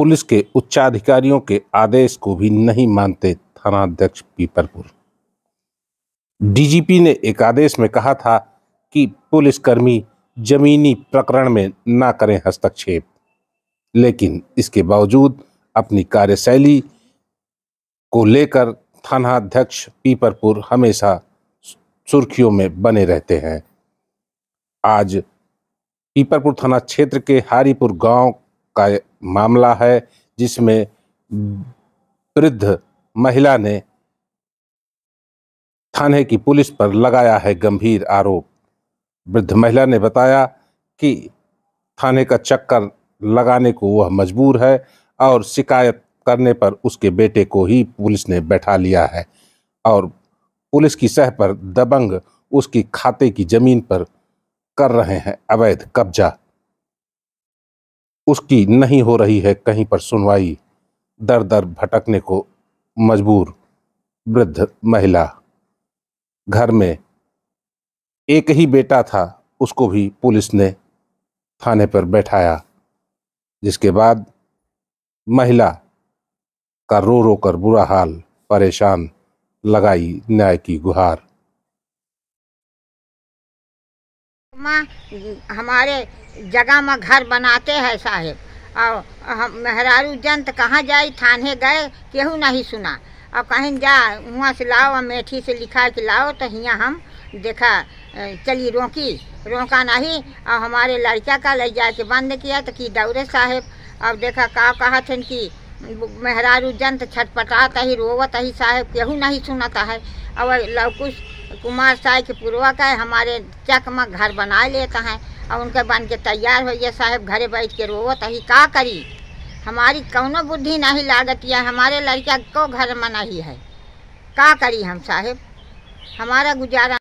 police के उच्चाधिकारियों के आदेश को भी नहीं मानते थानाध्यक्ष पीपरपुर डीजीपी ने एक आदेश में कहा था कि पुलिसकर्मी जमीनी प्रकरण में ना करें हस्तक्षेप लेकिन इसके बावजूद अपनी कार्यशैली को लेकर थानाध्यक्ष पीपरपुर हमेशा सुर्खियों में बने रहते हैं आज पीपरपुर थाना क्षेत्र के हारीपुर गांव का मामला है जिसमें वृद्ध महिला ने थाने की पुलिस पर लगाया है गंभीर आरोप वृद्ध महिला ने बताया कि थाने का चक्कर लगाने को वह मजबूर है और शिकायत करने पर उसके बेटे को ही पुलिस ने बैठा लिया है और पुलिस की सह पर दबंग उसकी खाते की ज़मीन पर कर रहे हैं अवैध कब्जा उसकी नहीं हो रही है कहीं पर सुनवाई दर दर भटकने को मजबूर वृद्ध महिला घर में एक ही बेटा था उसको भी पुलिस ने थाने पर बैठाया जिसके बाद महिला का रो रो कर बुरा हाल परेशान लगाई न्याय की गुहार माँ हमारे जगह में घर बनाते हैं साहेब और हम मेहरारू जंत कहाँ जाए थाने गए केहू नहीं सुना और कहीं जा वहाँ से लाओ अमेठी से लिखा कि लाओ तो हियाँ हम देखा चली रोकी रोका नहीं और हमारे लड़का का ले जाके बंद किया तो कि दौरे साहेब अब देखा का कहा थे कि मेहराज उज्जन तो छटपटाता ही रोवत ही साहेब केहू नहीं सुनता है और लवकुश कुमार साहेब के पूर्वक है हमारे चक में घर बना लेते हैं और उनके बन के तैयार हो गया साहेब घरे बैठ के रोवत ही का करी हमारी कौनो बुद्धि नहीं लागत है हमारे लड़का को घर में नहीं है का करी हम साहेब हमारा गुजारा